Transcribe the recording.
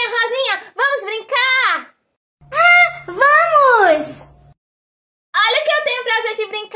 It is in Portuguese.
Rosinha, Rosinha, vamos brincar? Ah, vamos! Olha o que eu tenho pra gente brincar!